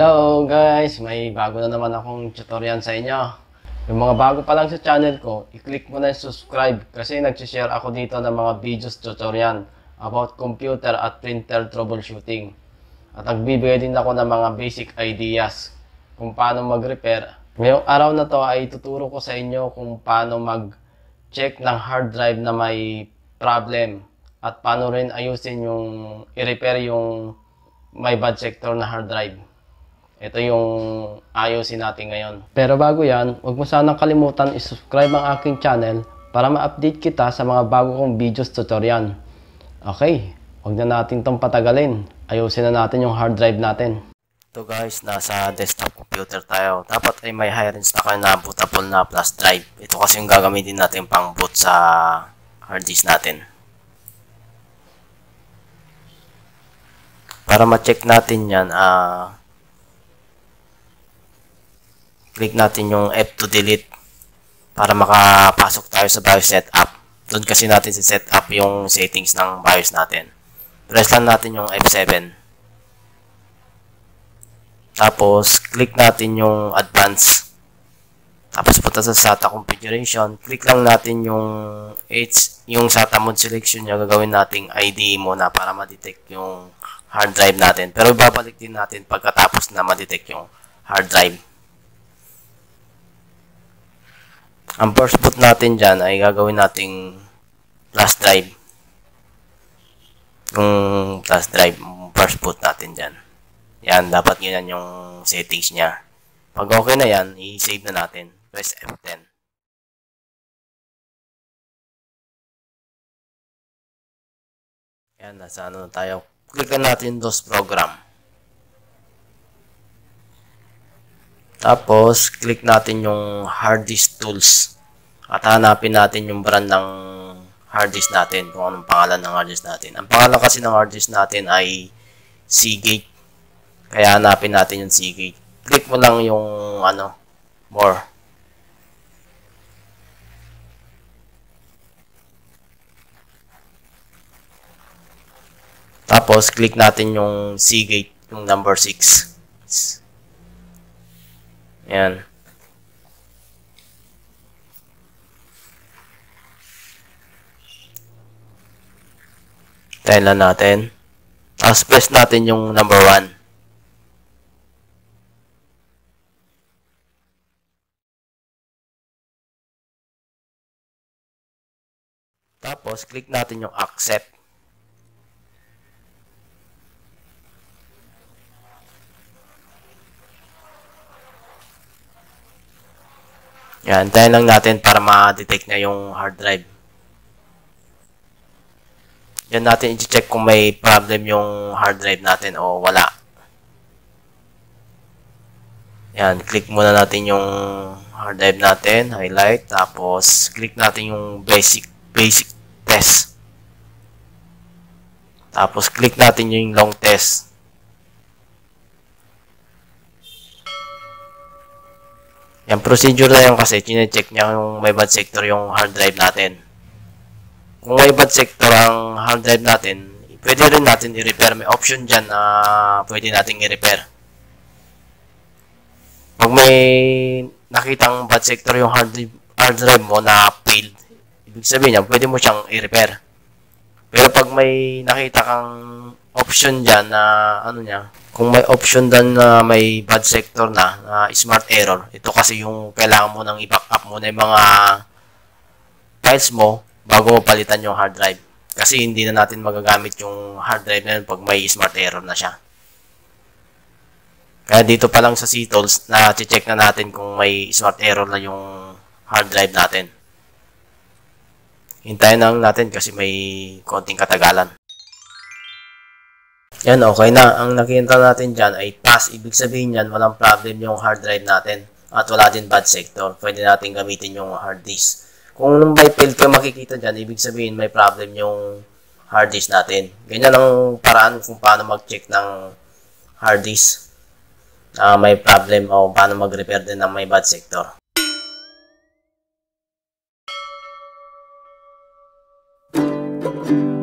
Hello guys! May bago na naman akong tutorial sa inyo. Yung mga bago pa lang sa channel ko, i-click mo na yung subscribe kasi nag-share ako dito ng mga videos tutorial about computer at printer troubleshooting. At nagbibigay din ako ng mga basic ideas kung paano mag-repair. Ngayong araw na to ay tuturo ko sa inyo kung paano mag-check ng hard drive na may problem at paano rin ayusin yung i-repair yung may bad sector na hard drive. Ito yung ayusin natin ngayon. Pero bago yan, huwag mo sanang kalimutan isubscribe ang aking channel para ma-update kita sa mga bago kong videos tutorial. Okay, huwag na natin itong patagalin. Ayusin na natin yung hard drive natin. Ito guys, nasa desktop computer tayo. Dapat ay may high range na kayo na bootable na flash drive. Ito kasi yung gagamitin natin pang boot sa hard disk natin. Para ma-check natin yan, ah... Uh, click natin yung F to delete para makapasok tayo sa BIOS setup. Doon kasi natin si set up yung settings ng BIOS natin. Press lang natin yung F7. Tapos, click natin yung advance. Tapos punta sa SATA configuration, click lang natin yung H, yung SATA mode selection niya gagawin nating IDE muna para ma-detect yung hard drive natin. Pero babalik din natin pagkatapos na ma-detect yung hard drive. Ang first boot natin dyan ay gagawin nating last drive. Yung last drive, first boot natin dyan. Yan, dapat yun yung settings niya. Pag okay na yan, i-save na natin. Press F10. Yan, nasa ano tayo. Click natin DOS program. Tapos, click natin yung hard disk tools. At hanapin natin yung brand ng hard disk natin. Kung anong pangalan ng hard disk natin. Ang pangalan kasi ng hard disk natin ay Seagate. Kaya hanapin natin yung Seagate. Click mo lang yung ano, more. Tapos, click natin yung Seagate, yung number 6. Yan. Tayo lang natin. Tapos press natin yung number 1. Tapos, click natin yung accept. Yan, tayo lang natin para ma-detect na yung hard drive. Yan natin i-check kung may problem yung hard drive natin o wala. Yan, click muna natin yung hard drive natin, highlight, tapos click natin yung basic basic test. Tapos click natin yung long test. Yan, procedure na yan kasi, chinecheck niya yung may bad sector yung hard drive natin. Kung may bad sector ang hard drive natin, pwede rin natin i-repair. May option dyan na pwede natin i-repair. Pag may nakitang bad sector yung hard drive, hard drive mo na failed, ibig sabihin niya, pwede mo siyang i-repair. Pero pag may nakita kang option dyan na ano niya, kung may option dan na may bad sector na, na smart error, ito kasi yung kailangan mo nang i backup muna yung mga files mo bago mo palitan yung hard drive. Kasi hindi na natin magagamit yung hard drive na yun pag may smart error na siya. Kaya dito pa lang sa CTOLS na check na natin kung may smart error na yung hard drive natin. Hintayin lang natin kasi may konting katagalan. Yan, okay na. Ang nakita natin dyan ay pass. Ibig sabihin yan, walang problem yung hard drive natin. At wala din bad sector. Pwede natin gamitin yung hard disk. Kung may failed ka makikita dyan, ibig sabihin may problem yung hard disk natin. Ganyan ang paraan kung paano mag-check ng hard disk na uh, may problem o paano mag-repair din ng may bad sector. Thank you.